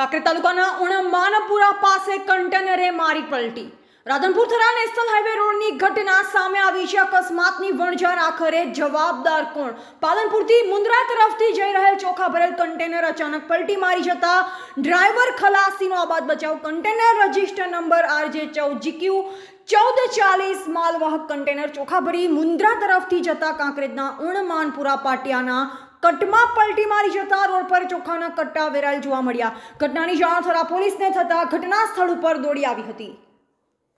કાંકરે તાલુકાના ઉણા માનપુરા પાસે કન્ટેનરે મારી પલટી રાધનપુર થરા નેશનલ હાઈવે રોડની ઘટના સામે આવી છે અકસ્માતની વણઝાર આખરે જવાબદાર કોણ પાલનપુરથી મુંદ્રા તરફથી જઈ રહેલ ચોખા ભરેલ કન્ટેનર અચાનક પલટી મારી જતા ડ્રાઈવર ખલાસીનો આબાદ બચાવ કન્ટેનર રજિસ્ટર નંબર આરજે ચૌદ જીક્યુ ચૌદ ચાલીસ માલવાહક કન્ટેનર ચોખા ભરી મુંદ્રા તરફથી જતા કાંકરેજના ઉણમાનપુરા પાટિયાના કટમાં પલટી મારી જતા રોડ પર ચોખાના કટ્ટા વેરાયેલ જોવા મળ્યા ઘટનાની જાણ થતા પોલીસને થતા ઘટના સ્થળ ઉપર દોડી આવી હતી